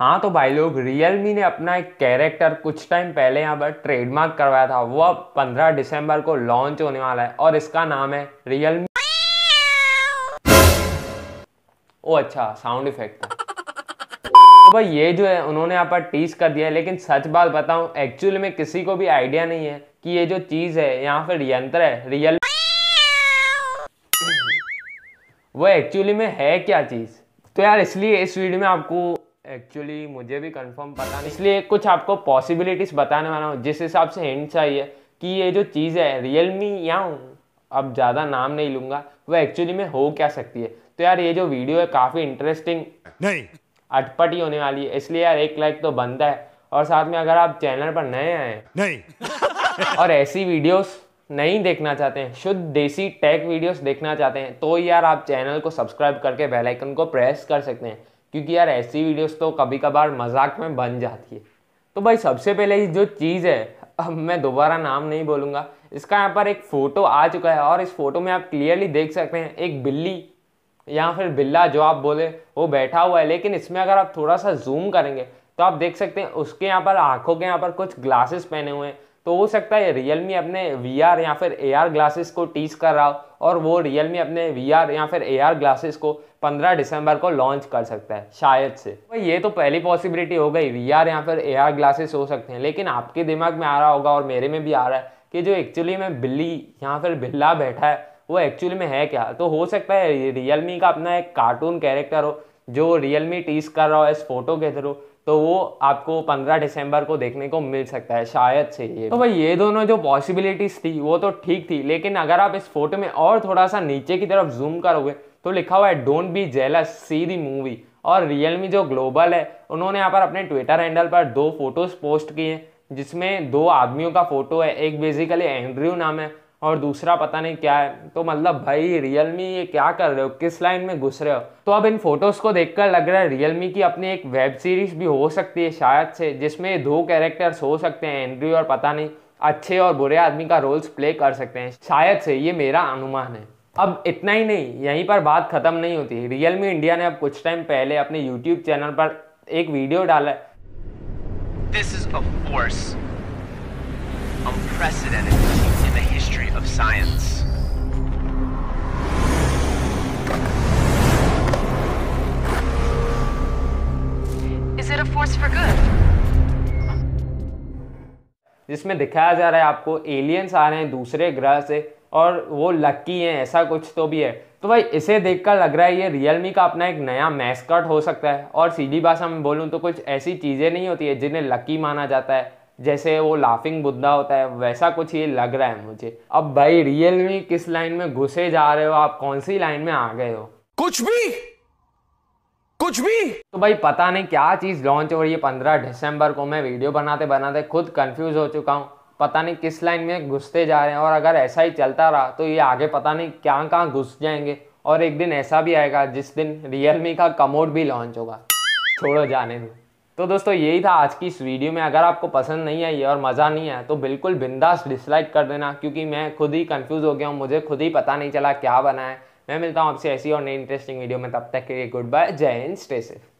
हाँ तो भाई लोग रियलमी ने अपना एक कैरेक्टर कुछ टाइम पहले यहाँ पर ट्रेडमार्क करवाया था वो अब पंद्रह दिसंबर को लॉन्च होने वाला है और इसका नाम है रियलमी ओ अच्छा साउंड इफेक्ट तो भाई ये जो है उन्होंने यहाँ पर टीज कर दिया है लेकिन सच बात बताऊं एक्चुअली में किसी को भी आइडिया नहीं है कि ये जो चीज़ है यहाँ पर यंत्र है रियल वो एक्चुअली में है क्या चीज़ तो यार इसलिए इस वीडियो में आपको एक्चुअली मुझे भी कंफर्म पता नहीं इसलिए कुछ आपको पॉसिबिलिटीज़ बताने वाला हूँ जिस हिसाब से हिंट चाहिए कि ये जो चीज़ है रियल मी या अब ज़्यादा नाम नहीं लूँगा वो एक्चुअली में हो क्या सकती है तो यार ये जो वीडियो है काफ़ी इंटरेस्टिंग नहीं अटपटी होने वाली है इसलिए यार एक लाइक तो बनता है और साथ में अगर आप चैनल पर नए आए नहीं और ऐसी वीडियोस नहीं देखना चाहते हैं शुद्ध देसी टेक वीडियोस देखना चाहते हैं तो यार आप चैनल को सब्सक्राइब करके बेल आइकन को प्रेस कर सकते हैं क्योंकि यार ऐसी वीडियोस तो कभी कभार मजाक में बन जाती है तो भाई सबसे पहले जो चीज़ है अब मैं दोबारा नाम नहीं बोलूँगा इसका यहाँ पर एक फ़ोटो आ चुका है और इस फोटो में आप क्लियरली देख सकते हैं एक बिल्ली या फिर बिल्ला जो आप बोले वो बैठा हुआ है लेकिन इसमें अगर आप थोड़ा सा जूम करेंगे तो आप देख सकते हैं उसके यहाँ पर आंखों के यहाँ पर कुछ ग्लासेस पहने हुए हैं तो हो सकता है रियल मी अपने वी आर या फिर ए आर ग्लासेस को टीच कर रहा हो और वो रियल मी अपने वी आर या फिर ए आर ग्लासेस को 15 दिसंबर को लॉन्च कर सकता है शायद से भाई ये तो पहली पॉसिबिलिटी हो गई वी आर या फिर ए आर ग्लासेस हो सकते हैं लेकिन आपके दिमाग में आ रहा होगा और मेरे में भी आ रहा है कि जो एक्चुअली में बिल्ली या फिर बिल्ला बैठा है वो एक्चुअली में है क्या तो हो सकता है रियल मी का अपना एक कार्टून कैरेक्टर हो जो रियल मी टीस कर रहा हो इस फोटो के थ्रू तो वो आपको 15 दिसंबर को देखने को मिल सकता है शायद से ये तो भाई ये दोनों जो पॉसिबिलिटीज़ थी वो तो ठीक थी लेकिन अगर आप इस फोटो में और थोड़ा सा नीचे की तरफ जूम करोगे तो लिखा हुआ है don't be jealous see the movie और रियलमी जो ग्लोबल है उन्होंने यहाँ पर अपने ट्विटर हैंडल पर दो फोटोज़ पोस्ट किए जिसमें दो आदमियों का फोटो है एक बेसिकली एंड्रयू नाम है और दूसरा पता नहीं क्या है तो मतलब भाई रियलमी ये क्या कर रहे हो किस लाइन में घुस रहे हो तो अब इन फोटोज़ को देखकर लग रहा है मी की अपनी एक वेब सीरीज भी हो सकती है शायद से जिसमें दो कैरेक्टर्स हो सकते हैं एंड्री और पता नहीं अच्छे और बुरे आदमी का रोल्स प्ले कर सकते हैं शायद से ये मेरा अनुमान है अब इतना ही नहीं यहीं पर बात ख़त्म नहीं होती रियल मी इंडिया ने अब कुछ टाइम पहले अपने यूट्यूब चैनल पर एक वीडियो डाला है is is of of science. Is it a force for good? जिसमें दिखाया जा रहा है आपको एलियंस आ रहे हैं दूसरे ग्रह से और वो लकी हैं ऐसा कुछ तो भी है तो भाई इसे देखकर लग रहा है ये रियलमी का अपना एक नया मैस्कट हो सकता है और सीधी भाषा में बोलूँ तो कुछ ऐसी चीज़ें नहीं होती है जिन्हें लकी माना जाता है जैसे वो लाफिंग बुद्धा होता है वैसा कुछ ये लग रहा है मुझे अब भाई रियल में किस लाइन में घुसे जा रहे हो आप कौन सी लाइन में आ गए हो कुछ भी कुछ भी तो भाई पता नहीं क्या चीज़ लॉन्च हो रही है पंद्रह दिसंबर को मैं वीडियो बनाते बनाते खुद कंफ्यूज हो चुका हूँ पता नहीं किस लाइन में घुसते जा रहे हैं और अगर ऐसा ही चलता रहा तो ये आगे पता नहीं क्या कहाँ घुस जाएंगे और एक दिन ऐसा भी आएगा जिस दिन रियलमी का कमोड भी लॉन्च होगा छोड़ो जाने दो तो दोस्तों यही था आज की इस वीडियो में अगर आपको पसंद नहीं आई और मज़ा नहीं आया तो बिल्कुल बिंदास डिसलाइक कर देना क्योंकि मैं खुद ही कंफ्यूज हो गया हूँ मुझे खुद ही पता नहीं चला क्या बना है मैं मिलता हूँ आपसे ऐसी और नई इंटरेस्टिंग वीडियो में तब तक के लिए गुड बाय जय हिंद स्टे सेफ